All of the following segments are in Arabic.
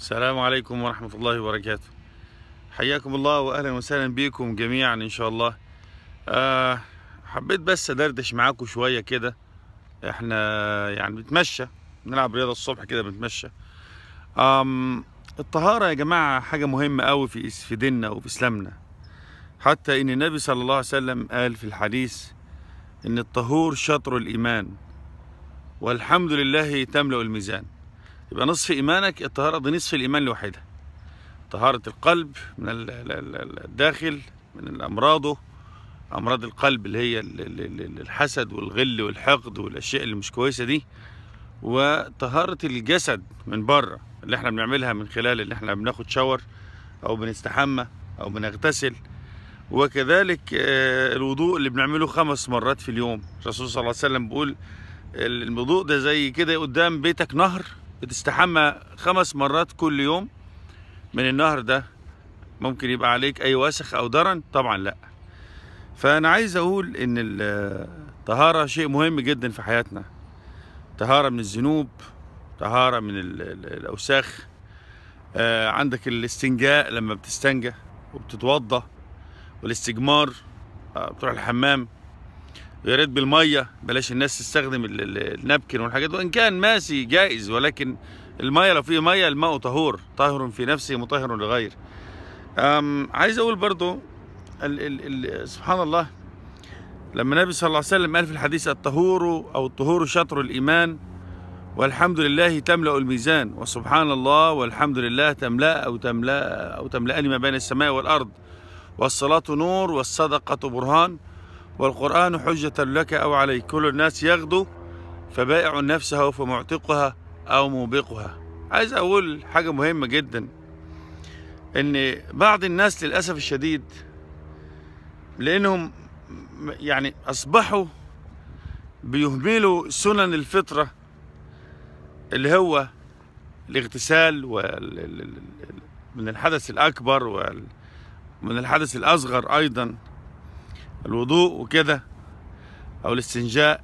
السلام عليكم ورحمة الله وبركاته حياكم الله وأهلا وسهلا بكم جميعا إن شاء الله أه حبيت بس أدردش معاكم شوية كده إحنا يعني بنتمشى بنلعب رياضة الصبح كده بنتمشى الطهارة يا جماعة حاجة مهمة أوي في في ديننا وفي إسلامنا حتى إن النبي صلى الله عليه وسلم قال في الحديث إن الطهور شطر الإيمان والحمد لله تملأ الميزان يبقى نصف إيمانك الطهارة دي نصف الإيمان لوحدها طهارة القلب من الداخل من أمراضه أمراض القلب اللي هي الحسد والغل والحقد والأشياء اللي مش كويسة دي وطهارة الجسد من بره اللي احنا بنعملها من خلال اللي احنا بناخد شاور أو بنستحمى أو بنغتسل وكذلك آه، الوضوء اللي بنعمله خمس مرات في اليوم الرسول صلى الله عليه وسلم بيقول الوضوء ده زي كده قدام بيتك نهر بتستحمى خمس مرات كل يوم من النهر ده ممكن يبقى عليك اي وسخ او درن طبعا لا فانا عايز اقول ان الطهاره شيء مهم جدا في حياتنا طهاره من الذنوب طهاره من الاوساخ آه، عندك الاستنجاء لما بتستنجى وبتتوضى والاستجمار آه، بتروح الحمام ويا ريت بالميه بلاش الناس تستخدم النبكن والحاجات وان كان ماسي جائز ولكن الميه لو في ميه الماء طهور طاهر في نفسه مطهر لغير عايز اقول برضو الـ الـ الـ سبحان الله لما النبي صلى الله عليه وسلم قال في الحديث الطهور او الطهور شطر الايمان والحمد لله تملا الميزان وسبحان الله والحمد لله تملا او تملا او تملأني ما بين السماء والارض والصلاه نور والصدقه برهان والقرآن حجة لك أو عليك كل الناس يغدو فبائع نفسه فمعتقها أو موبقها عايز أقول حاجة مهمة جدا إن بعض الناس للأسف الشديد لأنهم يعني أصبحوا بيهملوا سنن الفطرة اللي هو الاغتسال من الحدث الأكبر ومن الحدث الأصغر أيضاً الوضوء وكده او الاستنجاء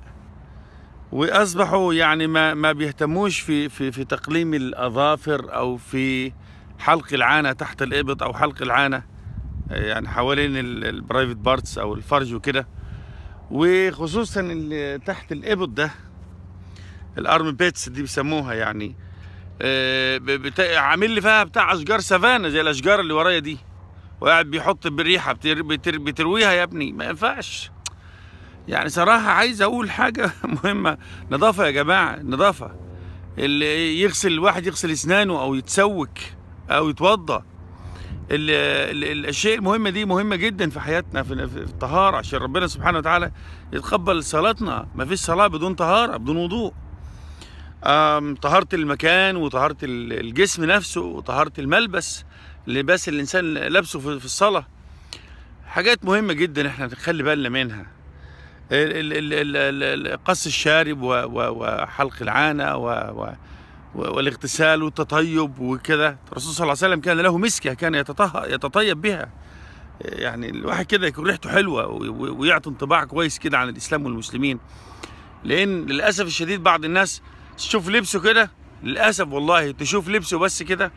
واصبحوا يعني ما ما بيهتموش في في في تقليم الاظافر او في حلق العانه تحت الابط او حلق العانه يعني حوالين البرايفت بارتس او الفرج وكده وخصوصا اللي تحت الابط ده الارم بيتس دي بيسموها يعني آه، عامل لي فيها بتاع اشجار سافانا زي الاشجار اللي ورايا دي وقاعد بيحط بالريحه بتر... بتر... بترويها يا ابني ما ينفعش يعني صراحه عايز اقول حاجه مهمه نظافه يا جماعه نظافه اللي يغسل الواحد يغسل اسنانه او يتسوك او يتوضا الاشياء المهمه دي مهمه جدا في حياتنا في الطهاره عشان ربنا سبحانه وتعالى يتقبل صلاتنا ما فيش صلاه بدون طهاره بدون وضوء طهاره المكان وطهاره الجسم نفسه وطهاره الملبس لباس الانسان لابسه في الصلاه حاجات مهمه جدا احنا نخلي بالنا منها قص الشارب وحلق العانه والاغتسال والتطيب وكده الرسول صلى الله عليه وسلم كان له مسكه كان يتطيب بها يعني الواحد كده يكون ريحته حلوه ويعطي انطباع كويس كده عن الاسلام والمسلمين لان للاسف الشديد بعض الناس تشوف لبسه كده للاسف والله تشوف لبسه بس كده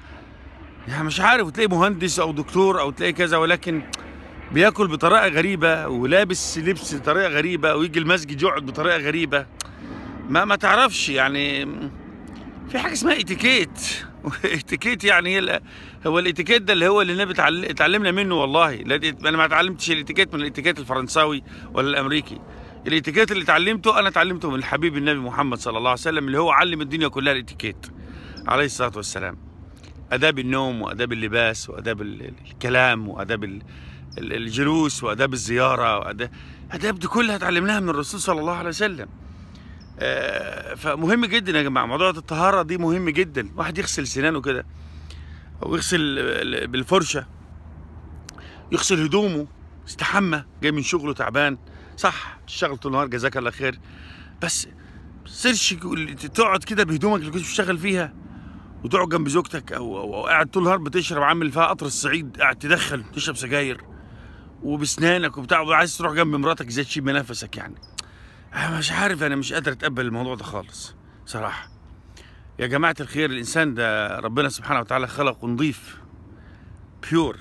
يعني مش عارف تلاقي مهندس او دكتور او تلاقي كذا ولكن بياكل بطريقه غريبه ولابس لبس بطريقه غريبه ويجي المسجد يقعد بطريقه غريبه ما ما تعرفش يعني في حاجه اسمها اتيكيت اتيكيت يعني هو الاتيكيت ده اللي هو اللي النبي اتعلمنا منه والله انا ما اتعلمتش الاتيكيت من الاتيكيت الفرنساوي ولا الامريكي الاتيكيت اللي اتعلمته انا اتعلمته من الحبيب النبي محمد صلى الله عليه وسلم اللي هو علم الدنيا كلها الاتيكيت عليه الصلاه والسلام اداب النوم واداب اللباس واداب الكلام واداب الجلوس واداب الزياره واداب اداب دي كلها اتعلمناها من الرسول صلى الله عليه وسلم آه، فمهم جدا يا جماعه موضوع الطهاره دي مهم جدا واحد يغسل سنانه كده او يغسل بالفرشه يغسل هدومه استحمى جاي من شغله تعبان صح تشتغل طول النهار جزاك الله خير بس سيرش تقعد كده بهدومك اللي كنت بتشتغل فيها وتقعد جنب زوجتك او او قاعد طول النهار بتشرب عامل فيها قطر الصعيد قاعد تدخل تشرب سجاير وبسنانك وبتاع وعايز تروح جنب مراتك زي تشيب نفسك يعني أنا مش عارف انا مش قادر اتقبل الموضوع ده خالص صراحه يا جماعه الخير الانسان ده ربنا سبحانه وتعالى خلقه نظيف بيور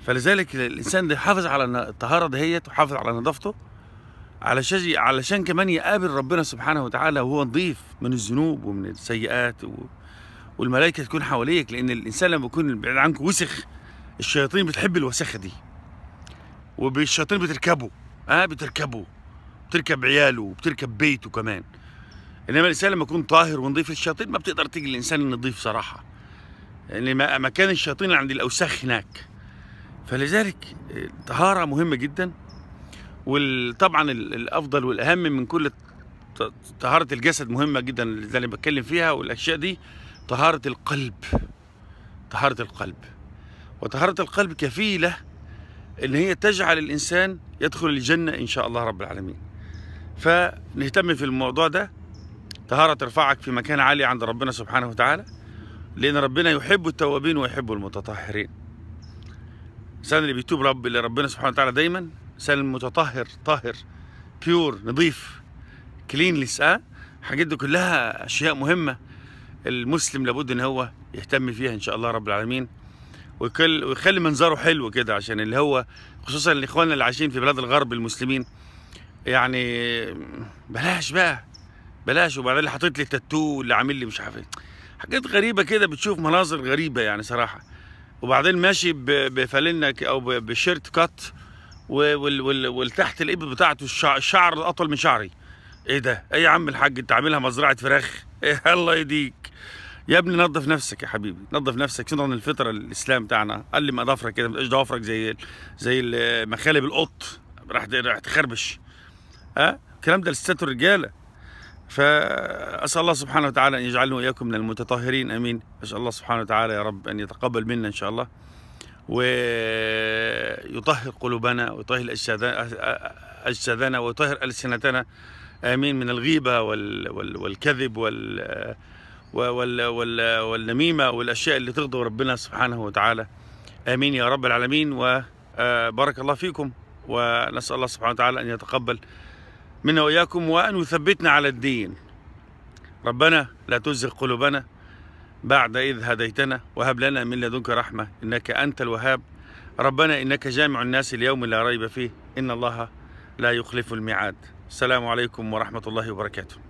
فلذلك الانسان ده يحافظ على الطهاره دهيت وحافظ على نظافته علشان علشان كمان يقابل ربنا سبحانه وتعالى وهو نظيف من الذنوب ومن السيئات و... والملائكه تكون حواليك لان الانسان لما يكون بعيد عنك وسخ الشياطين بتحب الوساخه دي والشياطين بتركبه اه بتركبه بتركب عياله وبتركب بيته كمان انما الانسان لما يكون طاهر ونظيف الشياطين ما بتقدر تيجي الانسان النظيف صراحه لان يعني مكان الشياطين عند الاوساخ هناك فلذلك الطهاره مهمه جدا وطبعا الافضل والاهم من كل طهاره الجسد مهمه جدا اللي انا بتكلم فيها والاشياء دي طهارة القلب طهارة القلب وطهارة القلب كفيلة إن هي تجعل الإنسان يدخل الجنة إن شاء الله رب العالمين فنهتم في الموضوع ده طهارة ترفعك في مكان عالي عند ربنا سبحانه وتعالى لأن ربنا يحب التوابين ويحب المتطهرين الإنسان اللي بيتوب رب اللي ربنا سبحانه وتعالى دايما إنسان متطهر طاهر بيور نظيف كلين لسان آه؟ الحاجات دي كلها أشياء مهمة المسلم لابد ان هو يهتم فيها ان شاء الله رب العالمين وكل ويخلي منظره حلو كده عشان اللي هو خصوصا الاخوان اللي عايشين في بلاد الغرب المسلمين يعني بلاش بقى بلاش وبعدين اللي حاطط لي تاتو واللي عامل لي مش عارف إيه. حاجات غريبه كده بتشوف مناظر غريبه يعني صراحه وبعدين ماشي بفالنك او بشيرت كات والتحت الاب بتاعته الشعر اطول من شعري ايه ده ايه يا عم الحاج انت عاملها مزرعه فراخ إيه الله يديك يا ابني نظف نفسك يا حبيبي نظف نفسك شنو الفطره الاسلام بتاعنا قلم اظافرك كده ما تبقاش ضوافرك زي زي مخالب القط راح راح تخربش ها أه؟ الكلام ده لستات الرجاله فاسال الله سبحانه وتعالى ان يجعلنا واياكم من المتطهرين امين اسال الله سبحانه وتعالى يا رب ان يتقبل منا ان شاء الله ويطهر قلوبنا ويطهر اجسادنا ويطهر السنتنا امين من الغيبه وال... وال... والكذب وال والنميمة والأشياء اللي تغضب ربنا سبحانه وتعالى آمين يا رب العالمين وبارك آه، الله فيكم ونسأل الله سبحانه وتعالى أن يتقبل منا وإياكم وأن يثبتنا على الدين ربنا لا تزغ قلوبنا بعد إذ هديتنا وهب لنا من لدنك رحمة إنك أنت الوهاب ربنا إنك جامع الناس اليوم لا ريب فيه إن الله لا يخلف الميعاد السلام عليكم ورحمة الله وبركاته